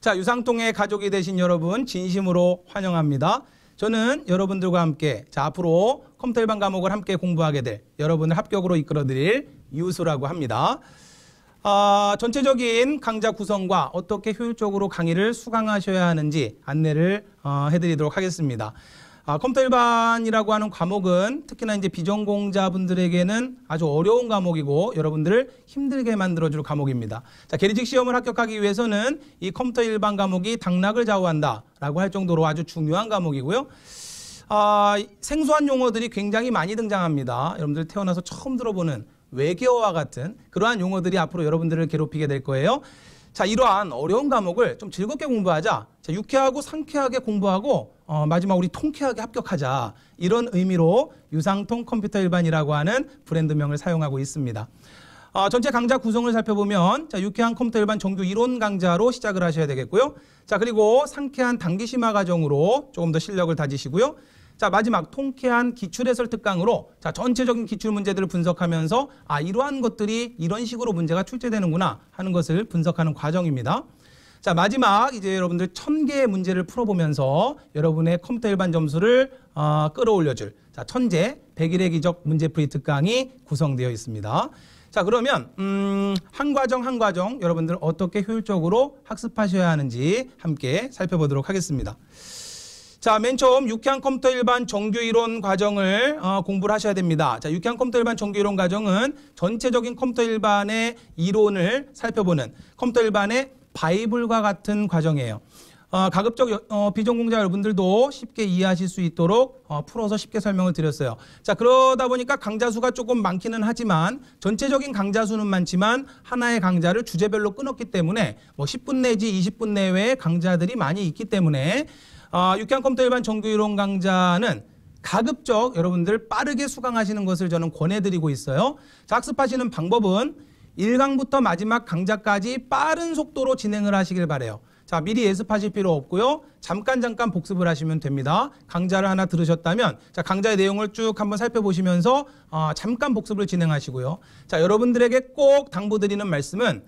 자, 유상통의 가족이 되신 여러분 진심으로 환영합니다. 저는 여러분들과 함께 자, 앞으로 컴퓨터 일반 과목을 함께 공부하게 될 여러분을 합격으로 이끌어드릴 이우수라고 합니다. 아, 전체적인 강좌 구성과 어떻게 효율적으로 강의를 수강하셔야 하는지 안내를 어, 해드리도록 하겠습니다. 아, 컴퓨터 일반이라고 하는 과목은 특히나 이제 비전공자분들에게는 아주 어려운 과목이고 여러분들을 힘들게 만들어줄 과목입니다. 자, 개리직 시험을 합격하기 위해서는 이 컴퓨터 일반 과목이 당락을 좌우한다라고 할 정도로 아주 중요한 과목이고요. 아, 생소한 용어들이 굉장히 많이 등장합니다. 여러분들 태어나서 처음 들어보는 외계어와 같은 그러한 용어들이 앞으로 여러분들을 괴롭히게 될 거예요. 자, 이러한 어려운 과목을 좀 즐겁게 공부하자. 자, 유쾌하고 상쾌하게 공부하고 어, 마지막 우리 통쾌하게 합격하자. 이런 의미로 유상통 컴퓨터 일반이라고 하는 브랜드명을 사용하고 있습니다. 어, 전체 강좌 구성을 살펴보면 자, 유쾌한 컴퓨터 일반 정규 이론 강좌로 시작을 하셔야 되겠고요. 자, 그리고 상쾌한 단기 심화 과정으로 조금 더 실력을 다지시고요. 자 마지막 통쾌한 기출해설 특강으로 자 전체적인 기출 문제들을 분석하면서 아 이러한 것들이 이런 식으로 문제가 출제되는구나 하는 것을 분석하는 과정입니다. 자 마지막 이제 여러분들 천 개의 문제를 풀어보면서 여러분의 컴퓨터 일반 점수를 어, 끌어올려줄 자 천재 백일의 기적 문제풀이 특강이 구성되어 있습니다. 자 그러면 음, 한 과정 한 과정 여러분들 어떻게 효율적으로 학습하셔야 하는지 함께 살펴보도록 하겠습니다. 자, 맨 처음 육향 컴퓨터 일반 정규 이론 과정을 어, 공부를 하셔야 됩니다. 자, 육향 컴퓨터 일반 정규 이론 과정은 전체적인 컴퓨터 일반의 이론을 살펴보는 컴퓨터 일반의 바이블과 같은 과정이에요. 어, 가급적 어, 비전공자 여러분들도 쉽게 이해하실 수 있도록 어, 풀어서 쉽게 설명을 드렸어요. 자 그러다 보니까 강좌 수가 조금 많기는 하지만 전체적인 강좌 수는 많지만 하나의 강좌를 주제별로 끊었기 때문에 뭐 10분 내지 20분 내외의 강좌들이 많이 있기 때문에 아, 육향 컴퓨터 일반 정규 이론 강좌는 가급적 여러분들 빠르게 수강하시는 것을 저는 권해드리고 있어요. 자, 학습하시는 방법은 1강부터 마지막 강좌까지 빠른 속도로 진행을 하시길 바래요. 자, 미리 예습하실 필요 없고요. 잠깐 잠깐 복습을 하시면 됩니다. 강좌를 하나 들으셨다면 자, 강좌의 내용을 쭉 한번 살펴보시면서 어, 잠깐 복습을 진행하시고요. 자, 여러분들에게 꼭 당부드리는 말씀은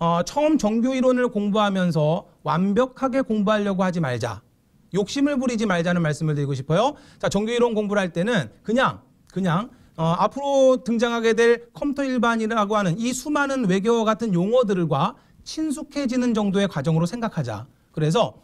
어, 처음 정규 이론을 공부하면서 완벽하게 공부하려고 하지 말자. 욕심을 부리지 말자는 말씀을 드리고 싶어요. 자, 정규이론 공부를 할 때는 그냥 그냥 어, 앞으로 등장하게 될 컴퓨터 일반이라고 하는 이 수많은 외교어 같은 용어들과 친숙해지는 정도의 과정으로 생각하자. 그래서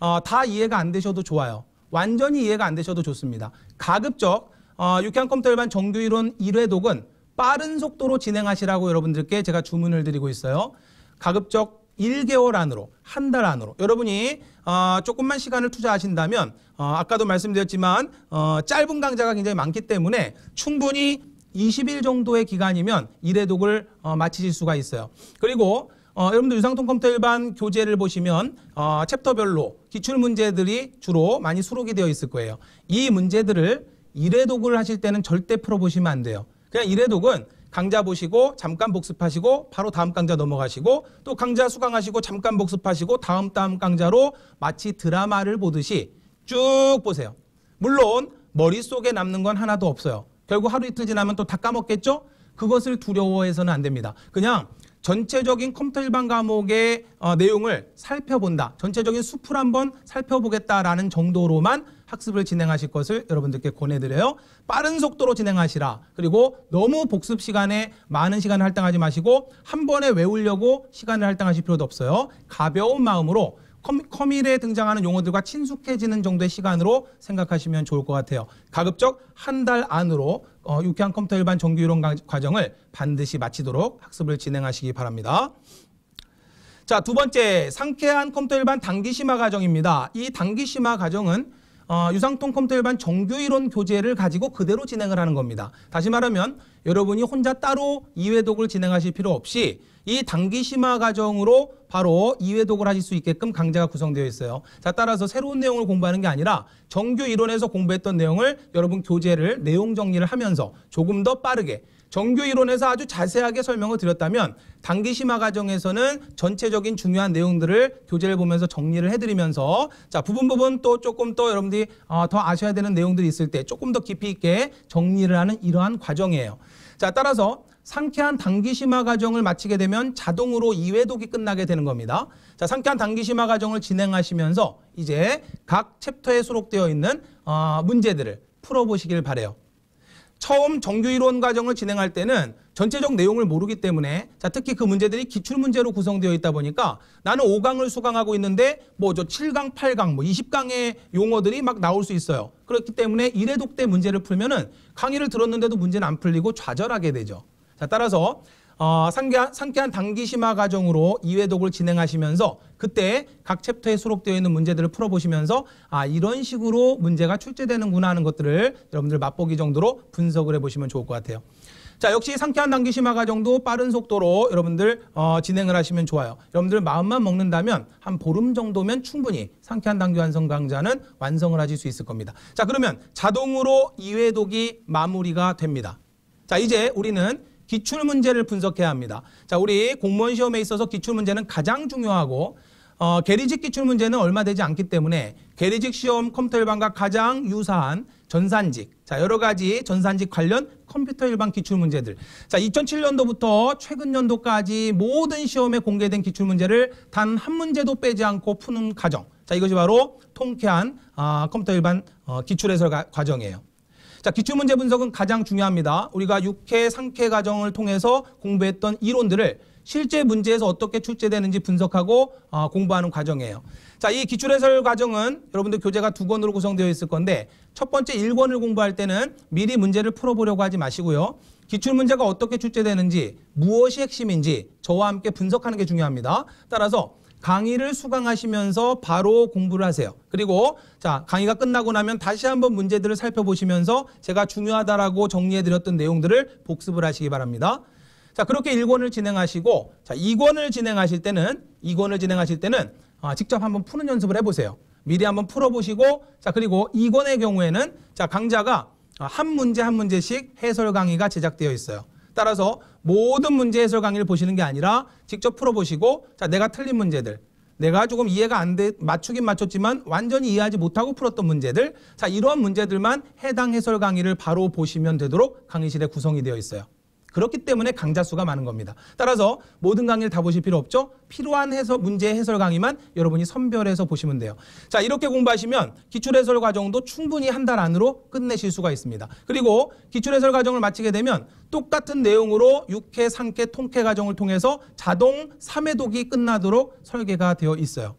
어, 다 이해가 안 되셔도 좋아요. 완전히 이해가 안 되셔도 좋습니다. 가급적 어, 유쾌한 컴퓨터 일반 정규 이론 1회 독은 빠른 속도로 진행하시라고 여러분들께 제가 주문을 드리고 있어요. 가급적 1개월 안으로 한 달 안으로 여러분이 어, 조금만 시간을 투자하신다면 어, 아까도 말씀드렸지만 어, 짧은 강좌가 굉장히 많기 때문에 충분히 20일 정도의 기간이면 1회독을 어, 마치실 수가 있어요. 그리고 어, 여러분들 유상통 컴퓨터 일반 교재를 보시면 어, 챕터별로 기출 문제들이 주로 많이 수록이 되어 있을 거예요. 이 문제들을 1회독을 하실 때는 절대 풀어보시면 안 돼요. 그냥 1회독은 강좌 보시고 잠깐 복습하시고 바로 다음 강좌 넘어가시고 또 강좌 수강하시고 잠깐 복습하시고 다음 다음 강좌로 마치 드라마를 보듯이 쭉 보세요. 물론 머릿속에 남는 건 하나도 없어요. 결국 하루 이틀 지나면 또 다 까먹겠죠? 그것을 두려워해서는 안 됩니다. 그냥 전체적인 컴퓨터 일반 과목의 어, 내용을 살펴본다. 전체적인 수풀 한번 살펴보겠다라는 정도로만 학습을 진행하실 것을 여러분들께 권해드려요. 빠른 속도로 진행하시라. 그리고 너무 복습 시간에 많은 시간을 할당하지 마시고 한 번에 외우려고 시간을 할당하실 필요도 없어요. 가벼운 마음으로 커밀에 등장하는 용어들과 친숙해지는 정도의 시간으로 생각하시면 좋을 것 같아요. 가급적 한 달 안으로 어, 유쾌한 컴퓨터 일반 정규 이론 과정을 반드시 마치도록 학습을 진행하시기 바랍니다. 자, 두 번째 상쾌한 컴퓨터 일반 단기 심화 과정입니다. 이 단기 심화 과정은 어, 유상통 컴퓨터 일반 정규 이론 교재를 가지고 그대로 진행을 하는 겁니다. 다시 말하면 여러분이 혼자 따로 이외독을 진행하실 필요 없이 이 단기 심화 과정으로 바로 이외독을 하실 수 있게끔 강좌가 구성되어 있어요. 자, 따라서 새로운 내용을 공부하는 게 아니라 정규 이론에서 공부했던 내용을 여러분 교재를 내용 정리를 하면서 조금 더 빠르게 정규 이론에서 아주 자세하게 설명을 드렸다면 단기 심화 과정에서는 전체적인 중요한 내용들을 교재를 보면서 정리를 해드리면서 자 부분 부분 또 조금 또 여러분들이 어, 더 아셔야 되는 내용들이 있을 때 조금 더 깊이 있게 정리를 하는 이러한 과정이에요. 자 따라서 상쾌한 단기 심화 과정을 마치게 되면 자동으로 2회독이 끝나게 되는 겁니다. 자 상쾌한 단기 심화 과정을 진행하시면서 이제 각 챕터에 수록되어 있는 어, 문제들을 풀어보시길 바래요. 처음 정규 이론 과정을 진행할 때는 전체적 내용을 모르기 때문에 자 특히 그 문제들이 기출 문제로 구성되어 있다 보니까 나는 5강을 수강하고 있는데 뭐저 7강, 8강, 뭐 20강의 뭐 용어들이 막 나올 수 있어요. 그렇기 때문에 1회독 대 문제를 풀면은 강의를 들었는데도 문제는 안 풀리고 좌절하게 되죠. 자 따라서 어, 상쾌한, 상쾌한 단기심화 과정으로 2회독을 진행하시면서 그때 각 챕터에 수록되어 있는 문제들을 풀어보시면서 아 이런 식으로 문제가 출제되는구나 하는 것들을 여러분들 맛보기 정도로 분석을 해보시면 좋을 것 같아요. 자 역시 상쾌한 단기 심화 과정도 빠른 속도로 여러분들 어, 진행을 하시면 좋아요. 여러분들 마음만 먹는다면 한 보름 정도면 충분히 상쾌한 단기 완성 강좌는 완성을 하실 수 있을 겁니다. 자 그러면 자동으로 2회독이 마무리가 됩니다. 자 이제 우리는 기출문제를 분석해야 합니다. 자, 우리 공무원 시험에 있어서 기출문제는 가장 중요하고 어, 계리직 기출문제는 얼마 되지 않기 때문에 계리직 시험 컴퓨터 일반과 가장 유사한 전산직, 자 여러 가지 전산직 관련 컴퓨터 일반 기출문제들. 자 2007년도부터 최근 년도까지 모든 시험에 공개된 기출문제를 단 한 문제도 빼지 않고 푸는 과정. 자 이것이 바로 통쾌한 아, 컴퓨터 일반 어, 기출해설 가, 과정이에요. 자, 기출문제 분석은 가장 중요합니다. 우리가 육회, 상회 과정을 통해서 공부했던 이론들을 실제 문제에서 어떻게 출제되는지 분석하고 어, 공부하는 과정이에요. 자, 이 기출해설 과정은 여러분들 교재가 두 권으로 구성되어 있을 건데 첫 번째 일권을 공부할 때는 미리 문제를 풀어보려고 하지 마시고요. 기출문제가 어떻게 출제되는지 무엇이 핵심인지 저와 함께 분석하는 게 중요합니다. 따라서 강의를 수강하시면서 바로 공부를 하세요. 그리고 자 강의가 끝나고 나면 다시 한번 문제들을 살펴보시면서 제가 중요하다라고 정리해드렸던 내용들을 복습을 하시기 바랍니다. 자 그렇게 1권을 진행하시고 자이권을 진행하실 때는 이권을 진행하실 때는 아, 직접 한번 푸는 연습을 해보세요. 미리 한번 풀어보시고 자 그리고 2권의 경우에는 자 강자가 한 문제 한 문제씩 해설 강의가 제작되어 있어요. 따라서 모든 문제 해설 강의를 보시는 게 아니라 직접 풀어보시고 자 내가 틀린 문제들 내가 조금 이해가 안 돼 맞추긴 맞췄지만 완전히 이해하지 못하고 풀었던 문제들 자 이러한 문제들만 해당 해설 강의를 바로 보시면 되도록 강의실에 구성이 되어 있어요. 그렇기 때문에 강좌 수가 많은 겁니다. 따라서 모든 강의를 다 보실 필요 없죠. 필요한 해설 문제 해설 강의만 여러분이 선별해서 보시면 돼요. 자 이렇게 공부하시면 기출 해설 과정도 충분히 한 달 안으로 끝내실 수가 있습니다. 그리고 기출 해설 과정을 마치게 되면 똑같은 내용으로 6회, 3회, 통쾌 과정을 통해서 자동 3회 독이 끝나도록 설계가 되어 있어요.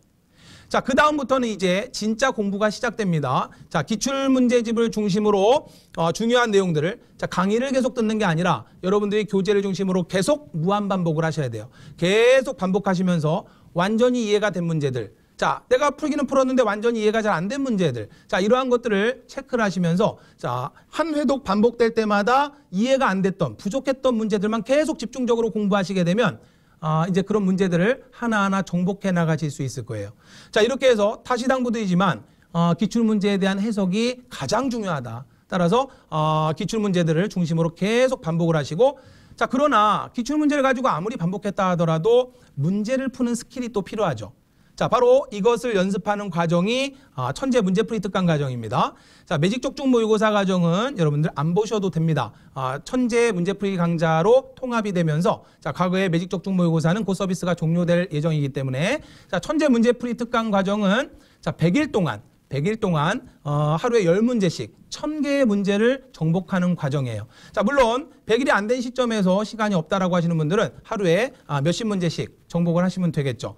자, 그 다음부터는 이제 진짜 공부가 시작됩니다. 자, 기출문제집을 중심으로 어, 중요한 내용들을 자, 강의를 계속 듣는 게 아니라 여러분들이 교재를 중심으로 계속 무한 반복을 하셔야 돼요. 계속 반복하시면서 완전히 이해가 된 문제들 자, 내가 풀기는 풀었는데 완전히 이해가 잘 안 된 문제들. 자, 이러한 것들을 체크를 하시면서 자, 한 회독 반복될 때마다 이해가 안 됐던, 부족했던 문제들만 계속 집중적으로 공부하시게 되면 아, 이제 그런 문제들을 하나하나 정복해 나가실 수 있을 거예요. 자, 이렇게 해서 타시당 부도이지만 어, 기출문제에 대한 해석이 가장 중요하다. 따라서 어, 기출문제들을 중심으로 계속 반복을 하시고 자, 그러나 기출문제를 가지고 아무리 반복했다 하더라도 문제를 푸는 스킬이 또 필요하죠. 자, 바로 이것을 연습하는 과정이 아, 천재 문제 풀이 특강 과정입니다. 자, 매직 적중 모의고사 과정은 여러분들 안 보셔도 됩니다. 아, 천재 문제 풀이 강좌로 통합이 되면서 자, 과거에 매직 적중 모의고사는 곧 서비스가 종료될 예정이기 때문에 자, 천재 문제 풀이 특강 과정은 자, 100일 동안 100일 동안 어, 하루에 10문제씩 1000개의 문제를 정복하는 과정이에요. 자, 물론 100일이 안 된 시점에서 시간이 없다라고 하시는 분들은 하루에 아, 몇십 문제씩 정복을 하시면 되겠죠.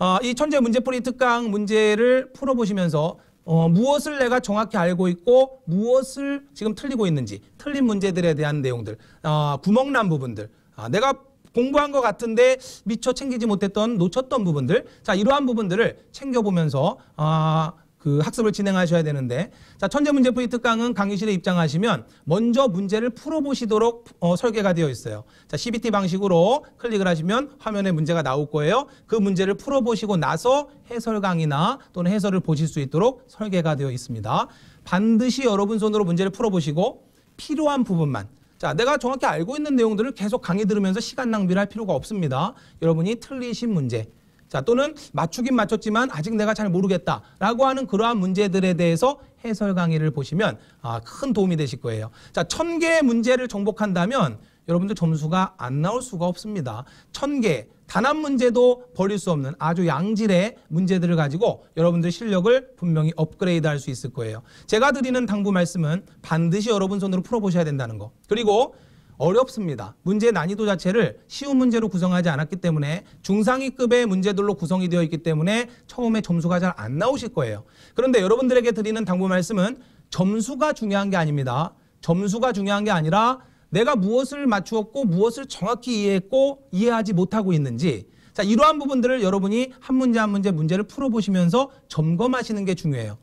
어, 이 천재 문제풀이 특강 문제를 풀어보시면서 어, 무엇을 내가 정확히 알고 있고 무엇을 지금 틀리고 있는지 틀린 문제들에 대한 내용들 어, 구멍난 부분들 아, 내가 공부한 것 같은데 미처 챙기지 못했던 놓쳤던 부분들 자 이러한 부분들을 챙겨보면서 아, 그 학습을 진행하셔야 되는데 자 천재 문제 풀이 특강은 강의실에 입장하시면 먼저 문제를 풀어보시도록 어, 설계가 되어 있어요. 자 CBT 방식으로 클릭을 하시면 화면에 문제가 나올 거예요. 그 문제를 풀어보시고 나서 해설 강의나 또는 해설을 보실 수 있도록 설계가 되어 있습니다. 반드시 여러분 손으로 문제를 풀어보시고 필요한 부분만 자, 내가 정확히 알고 있는 내용들을 계속 강의 들으면서 시간 낭비를 할 필요가 없습니다. 여러분이 틀리신 문제, 자, 또는 맞추긴 맞췄지만 아직 내가 잘 모르겠다라고 하는 그러한 문제들에 대해서 해설 강의를 보시면 아, 큰 도움이 되실 거예요. 자, 천 개의 문제를 정복한다면 여러분들 점수가 안 나올 수가 없습니다. 천 개, 단 한 문제도 버릴 수 없는 아주 양질의 문제들을 가지고 여러분들 실력을 분명히 업그레이드 할 수 있을 거예요. 제가 드리는 당부 말씀은 반드시 여러분 손으로 풀어보셔야 된다는 거. 그리고 어렵습니다. 문제 난이도 자체를 쉬운 문제로 구성하지 않았기 때문에 중상위급의 문제들로 구성이 되어 있기 때문에 처음에 점수가 잘 안 나오실 거예요. 그런데 여러분들에게 드리는 당부 말씀은 점수가 중요한 게 아닙니다. 점수가 중요한 게 아니라 내가 무엇을 맞추었고 무엇을 정확히 이해했고 이해하지 못하고 있는지 자 이러한 부분들을 여러분이 한 문제 한 문제 문제를 풀어보시면서 점검하시는 게 중요해요.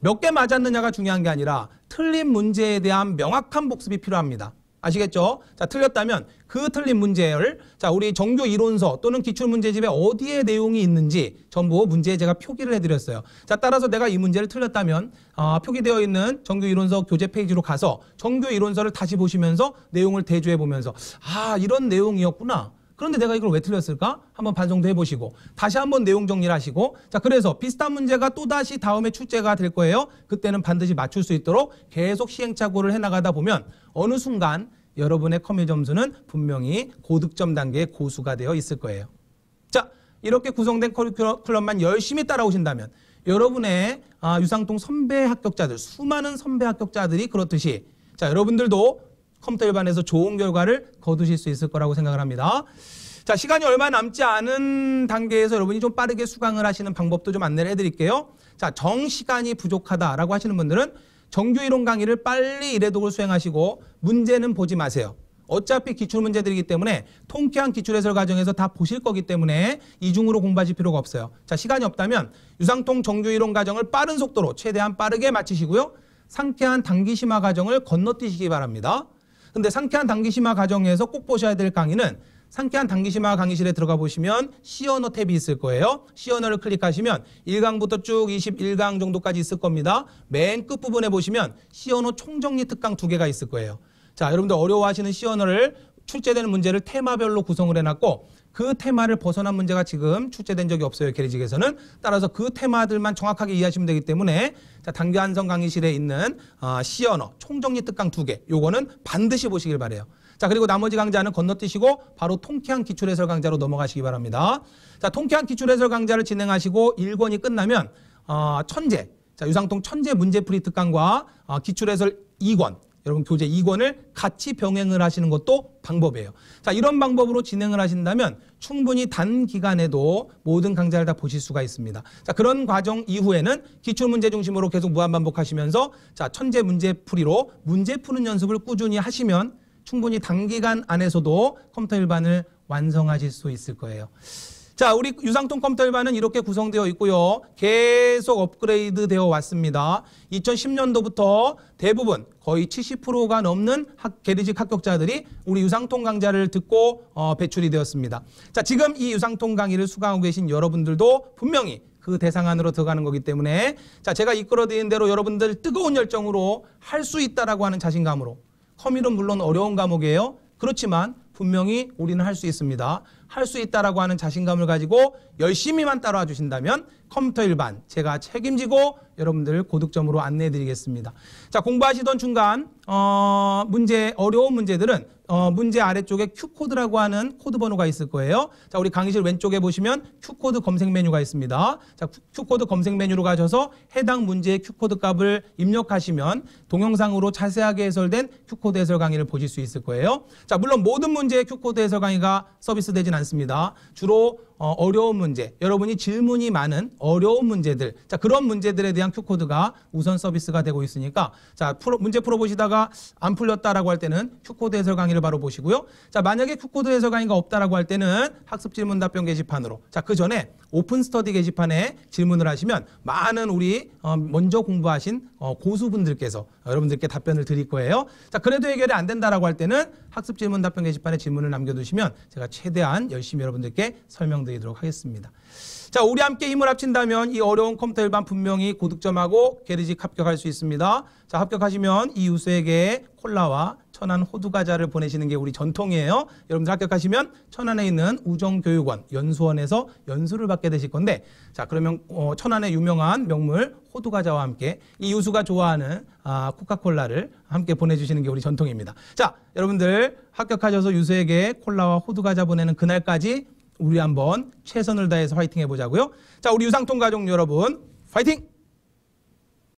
몇 개 맞았느냐가 중요한 게 아니라 틀린 문제에 대한 명확한 복습이 필요합니다. 아시겠죠? 자, 틀렸다면 그 틀린 문제를 자, 우리 정규 이론서 또는 기출 문제집에 어디에 내용이 있는지 전부 문제에 제가 표기를 해 드렸어요. 자, 따라서 내가 이 문제를 틀렸다면 어, 표기되어 있는 정규 이론서 교재 페이지로 가서 정규 이론서를 다시 보시면서 내용을 대조해 보면서 아, 이런 내용이었구나. 그런데 내가 이걸 왜 틀렸을까? 한번 반성도 해보시고 다시 한번 내용 정리를 하시고 자 그래서 비슷한 문제가 또다시 다음에 출제가 될 거예요. 그때는 반드시 맞출 수 있도록 계속 시행착오를 해나가다 보면 어느 순간 여러분의 컴의 점수는 분명히 고득점 단계의 고수가 되어 있을 거예요. 자 이렇게 구성된 커리큘럼만 열심히 따라오신다면 여러분의 아, 유상통 선배 합격자들 수많은 선배 합격자들이 그렇듯이 자 여러분들도 컴퓨터 일반에서 좋은 결과를 거두실 수 있을 거라고 생각을 합니다. 자, 시간이 얼마 남지 않은 단계에서 여러분이 좀 빠르게 수강을 하시는 방법도 좀 안내를 해드릴게요. 자, 정시간이 부족하다라고 하시는 분들은 정규 이론 강의를 빨리 이래독을 수행하시고 문제는 보지 마세요. 어차피 기출문제들이기 때문에 통쾌한 기출해설 과정에서 다 보실 거기 때문에 이중으로 공부하실 필요가 없어요. 자 시간이 없다면 유상통 정규 이론 과정을 빠른 속도로 최대한 빠르게 마치시고요. 상쾌한 단기 심화 과정을 건너뛰시기 바랍니다. 근데 상쾌한 당기심화 과정에서 꼭 보셔야 될 강의는 상쾌한 당기심화 강의실에 들어가 보시면 시어너 탭이 있을 거예요. 시어너를 클릭하시면 1강부터 쭉 21강 정도까지 있을 겁니다. 맨 끝부분에 보시면 시어너 총정리 특강 두 개가 있을 거예요. 자, 여러분들 어려워하시는 시어너를 출제되는 문제를 테마별로 구성을 해놨고 그 테마를 벗어난 문제가 지금 출제된 적이 없어요. 게리직에서는. 따라서 그 테마들만 정확하게 이해하시면 되기 때문에 자, 단교 안성 강의실에 있는 아, 어, 시언어 총정리 특강 두 개. 요거는 반드시 보시길 바래요. 자, 그리고 나머지 강좌는 건너뛰시고 바로 통쾌한 기출해설 강좌로 넘어가시기 바랍니다. 자, 통쾌한 기출해설 강좌를 진행하시고 1권이 끝나면 어, 천재 자, 유상통 천재 문제풀이 특강과 어, 기출해설 2권 여러분 교재 2권을 같이 병행을 하시는 것도 방법이에요. 자 이런 방법으로 진행을 하신다면 충분히 단 기간에도 모든 강좌를 다 보실 수가 있습니다. 자 그런 과정 이후에는 기출문제 중심으로 계속 무한반복하시면서 자 천재 문제 풀이로 문제 푸는 연습을 꾸준히 하시면 충분히 단기간 안에서도 컴퓨터 일반을 완성하실 수 있을 거예요. 자, 우리 유상통 컴퓨터 일반은 이렇게 구성되어 있고요. 계속 업그레이드 되어 왔습니다. 2010년도부터 대부분 거의 70%가 넘는 학, 게리직 합격자들이 우리 유상통 강좌를 듣고 어, 배출이 되었습니다. 자, 지금 이 유상통 강의를 수강하고 계신 여러분들도 분명히 그 대상 안으로 들어가는 거기 때문에 자, 제가 이끌어드린 대로 여러분들 뜨거운 열정으로 할 수 있다라고 하는 자신감으로 커이는 물론 어려운 과목이에요. 그렇지만 분명히 우리는 할 수 있습니다. 할 수 있다라고 하는 자신감을 가지고 열심히만 따라와 주신다면 컴퓨터 일반 제가 책임지고 여러분들 고득점으로 안내해 드리겠습니다. 자 공부하시던 중간 어, 문제 어려운 문제들은 어, 문제 아래쪽에 Q코드라고 하는 코드 번호가 있을 거예요. 자, 우리 강의실 왼쪽에 보시면 Q코드 검색 메뉴가 있습니다. 자, Q코드 검색 메뉴로 가셔서 해당 문제의 Q코드 값을 입력하시면 동영상으로 자세하게 해설된 Q코드 해설 강의를 보실 수 있을 거예요. 자, 물론 모든 문제의 Q코드 해설 강의가 서비스되진 않습니다. 주로 어, 어려운 문제, 여러분이 질문이 많은 어려운 문제들, 자 그런 문제들에 대한 Q코드가 우선 서비스가 되고 있으니까 자 풀어, 문제 풀어보시다가 안 풀렸다라고 할 때는 Q코드 해설 강의를 바로 보시고요. 자 만약에 Q코드 해설 강의가 없다라고 할 때는 학습 질문 답변 게시판으로 자그 전에 오픈 스터디 게시판에 질문을 하시면 많은 우리 어, 먼저 공부하신 어, 고수분들께서 여러분들께 답변을 드릴 거예요. 자 그래도 해결이 안 된다라고 할 때는 학습 질문 답변 게시판에 질문을 남겨두시면 제가 최대한 열심히 여러분들께 설명드 말씀드리도록 하겠습니다. 자, 우리 함께 힘을 합친다면 이 어려운 컴퓨터 일반 분명히 고득점하고 게르직 합격할 수 있습니다. 자, 합격하시면 이웃에게 콜라와 천안 호두 과자를 보내시는 게 우리 전통이에요. 여러분들 합격하시면 천안에 있는 우정교육원 연수원에서 연수를 받게 되실 건데 자 그러면 어, 천안의 유명한 명물 호두 과자와 함께 이 유수가 좋아하는 아, 코카콜라를 함께 보내주시는 게 우리 전통입니다. 자 여러분들 합격하셔서 유수에게 콜라와 호두 과자 보내는 그날까지 우리 한번 최선을 다해서 화이팅 해보자고요. 자, 우리 유상통 가족 여러분, 화이팅!